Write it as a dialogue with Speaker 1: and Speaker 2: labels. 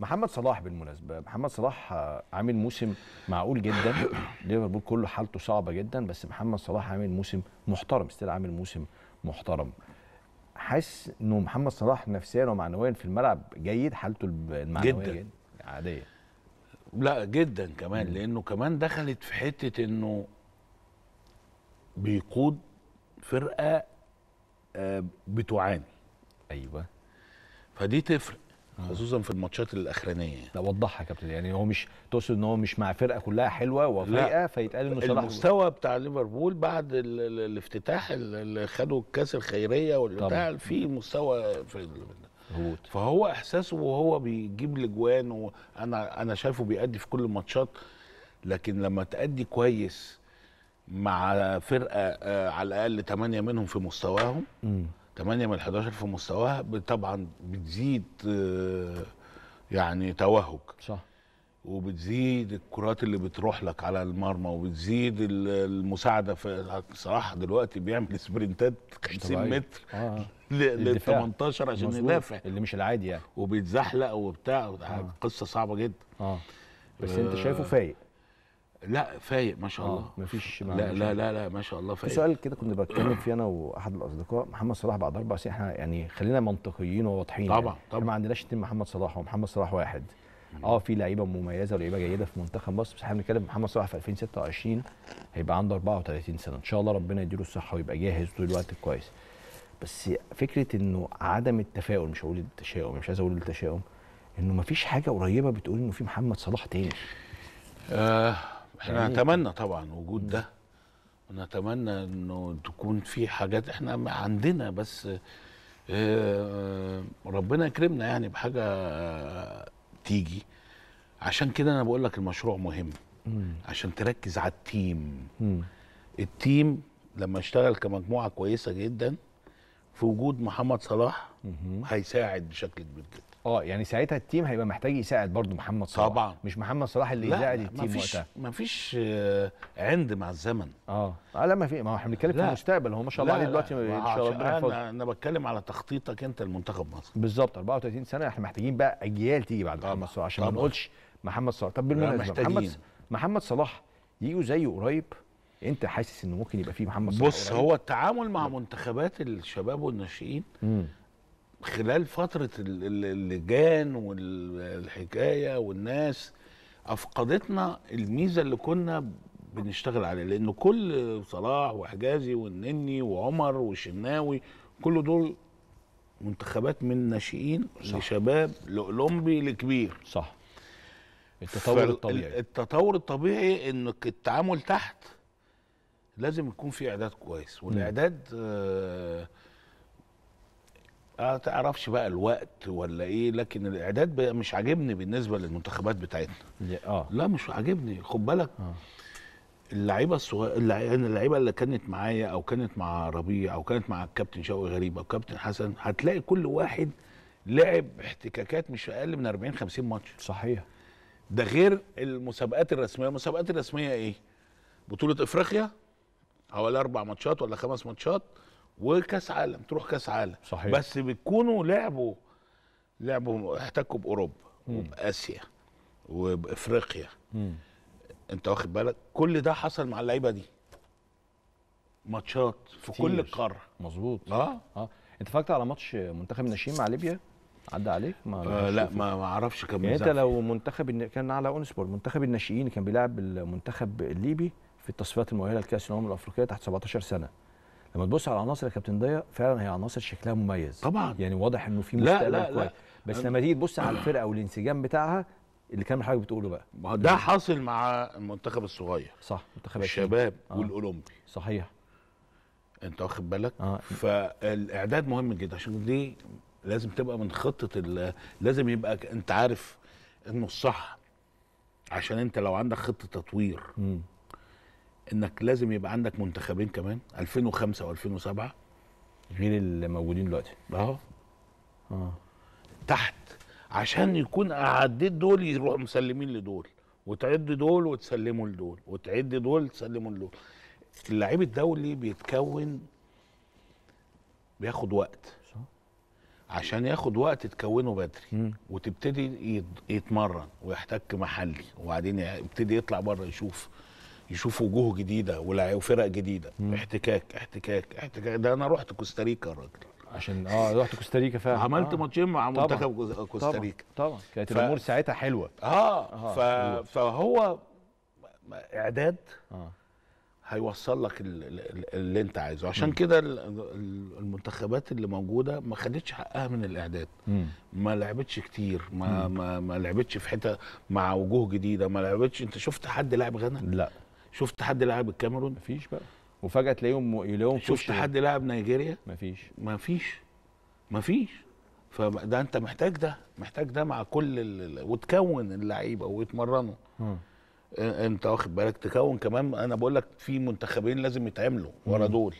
Speaker 1: محمد صلاح بالمناسبه محمد صلاح آه، عامل موسم معقول جدا ليفربول كله حالته صعبه جدا بس محمد صلاح عامل موسم محترم ستيل عامل موسم محترم حاسس انه محمد صلاح نفسيا ومعنويا في الملعب جيد حالته المعنويه جدا, جداً.
Speaker 2: عاديه لا جدا كمان مم. لانه كمان دخلت في حته انه بيقود فرقه آه، بتعاني ايوه فدي تفرق خصوصا في الماتشات
Speaker 1: الاخرانيه لا وضحها يا كابتن يعني هو مش تقصد ان هو مش مع فرقه كلها حلوه وفايقه
Speaker 2: فيتقال انه صلاح المستوى بتاع ليفربول بعد الـ الـ الافتتاح اللي خدوا الكاس الخيريه والبتاع في مستوى في فهو احساسه وهو بيجيب الاجوان وانا انا شايفه بيأدي في كل الماتشات لكن لما تأدي كويس مع فرقه آه، على الاقل ثمانيه منهم في مستواهم 8 من 11 في مستواها طبعا بتزيد آه، يعني توهج صح وبتزيد الكرات اللي بتروح لك على المرمى وبتزيد المساعده في صراحه دلوقتي بيعمل سبرنتات 50 متر آه. آه. لل 18 عشان يدافع اللي مش العادي يعني وبيتزحلق وبتاع آه. قصه صعبه جدا اه بس آه. انت شايفه فايق لا فايق ما شاء آه، الله مفيش لا لا, لا لا لا ما شاء الله فايق سؤال
Speaker 1: كده كنت بتكلم فيه انا واحد الاصدقاء محمد صلاح بعد اربع سنين احنا يعني خلينا منطقيين وواضحين طبعا يعني. طبعا ما عندناش اثنين محمد صلاح ومحمد صلاح واحد اه في لعيبه مميزه ولعيبه جيده في منتخب مصر بس احنا بنتكلم محمد صلاح في 2026 هيبقى عنده 34 سنه ان شاء الله ربنا يديله الصحه ويبقى جاهز طول الوقت كويس بس فكره انه عدم التفاؤل مش هقول التشاؤم مش عايز اقول التشاؤم انه مفيش حاجه قريبه بتقول انه في محمد صلاح تاني
Speaker 2: آه احنا نتمنى طبعا وجود ده ونتمنى انه تكون في حاجات احنا عندنا بس آه، آه، ربنا يكرمنا يعني بحاجه آه، تيجي عشان كده انا بقول لك المشروع مهم عشان تركز على التيم التيم لما اشتغل كمجموعه كويسه جدا
Speaker 1: في وجود محمد صلاح هيساعد بشكل كبير جدا اه يعني ساعتها التيم هيبقى محتاج يساعد برضه محمد صلاح طبعا مش محمد صلاح اللي يساعد التيم مفيش وقتها فيش آه، عند مع الزمن اه. اه لا ما في ما هو احنا بنتكلم في المستقبل هو ما شاء الله عليه دلوقتي ان شاء الله ربنا يحفظه انا بتكلم على تخطيطك انت لمنتخب مصر بالظبط 34 سنه احنا محتاجين بقى اجيال تيجي بعد محمد صلاح عشان ما نقولش محمد صلاح طب بالمناسبه محمد محمد صلاح يجوا زيه قريب انت حاسس انه ممكن يبقى فيه محمد صلاح بص قريب. هو التعامل مع منتخبات الشباب
Speaker 2: والناشئين خلال فترة اللجان والحكاية والناس أفقدتنا الميزة اللي كنا بنشتغل عليها لأن كل صلاح وحجازي والنني وعمر والشناوي كل دول منتخبات من ناشئين لشباب لأولمبي
Speaker 1: لكبير صح التطور الطبيعي
Speaker 2: التطور الطبيعي انك التعامل تحت لازم يكون في اعداد كويس والاعداد آه اه تعرفش بقى الوقت ولا ايه لكن الاعداد مش عاجبني بالنسبه للمنتخبات بتاعتنا اه لا مش عاجبني خد بالك آه. اللعيبه الصغيره يعني اللعيبه اللي كانت معايا او كانت مع ربيع او كانت مع الكابتن شوقي غريب او كابتن حسن هتلاقي كل واحد لعب احتكاكات مش اقل من 40 50 ماتش صحيح ده غير المسابقات الرسميه المسابقات الرسميه ايه بطوله افريقيا حوالي اربع ماتشات ولا خمس ماتشات وكاس عالم تروح كاس عالم صحيح. بس بيكونوا لعبوا لعبوا احتكوا باوروبا وباسيا وبافريقيا مم. انت واخد بالك كل ده
Speaker 1: حصل مع اللعيبه دي ماتشات في كل القاره مظبوط اه اه انت اتفرجت على ماتش منتخب الناشئين مع ليبيا عدى عليك ما آه لا ما ما اعرفش كان يعني انت لو منتخب كان على اونسبور منتخب الناشئين كان بيلعب المنتخب الليبي في التصفيات المؤهله لكاس الامم الافريقيه تحت 17 سنه لما تبص على عناصر يا كابتن ضياء فعلا هي عناصر شكلها مميز طبعا يعني واضح انه في مستقبل كويس بس لما تيجي تبص على الفرقه والانسجام بتاعها اللي كان حضرتك بتقوله بقى ما ده يعني حاصل مع المنتخب الصغير صح
Speaker 2: منتخب الشباب آه. والاولمبي صحيح انت واخد بالك آه. فالاعداد مهم جدا عشان دي لازم تبقى من خطه لازم يبقى انت عارف انه الصح عشان انت لو عندك خطه تطوير م. انك لازم يبقى عندك منتخبين كمان 2005 و2007 غير
Speaker 1: اللي موجودين دلوقتي اهو اه
Speaker 2: تحت عشان يكون عديت دول يروحوا مسلمين لدول وتعد دول وتسلموا لدول وتعد دول تسلموا لدول اللعيب الدولي بيتكون بياخد وقت عشان ياخد وقت تكونه بدري مم. وتبتدي يتمرن ويحتك محلي وبعدين يبتدي يطلع بره يشوف يشوف وجوه جديده وفرق جديده مم. احتكاك احتكاك احتكاك ده انا رحت كوستاريكا يا راجل
Speaker 1: عشان اه رحت كوستاريكا فعلا عملت آه. ماتشين مع منتخب كوستاريكا طبعا, طبعا. كانت ف... الامور ساعتها حلوه
Speaker 2: اه, آه. ف... فهو اعداد آه. هيوصل لك اللي انت عايزه عشان كده المنتخبات اللي موجوده ما خدتش حقها من الاعداد مم. ما لعبتش كتير ما مم. ما, ما لعبتش في حته مع وجوه جديده ما لعبتش انت شفت حد لعب غنى لا شفت حد لاعب الكاميرون مفيش بقى وفجاه تلاقيهم يلاقيهم شفت حد لاعب نيجيريا مفيش مفيش مفيش فده انت محتاج ده محتاج ده مع كل ال... وتكون اللعيبه ويتمرنوا انت واخد بالك تكون كمان انا بقول لك في منتخبين لازم يتعملوا ورا دول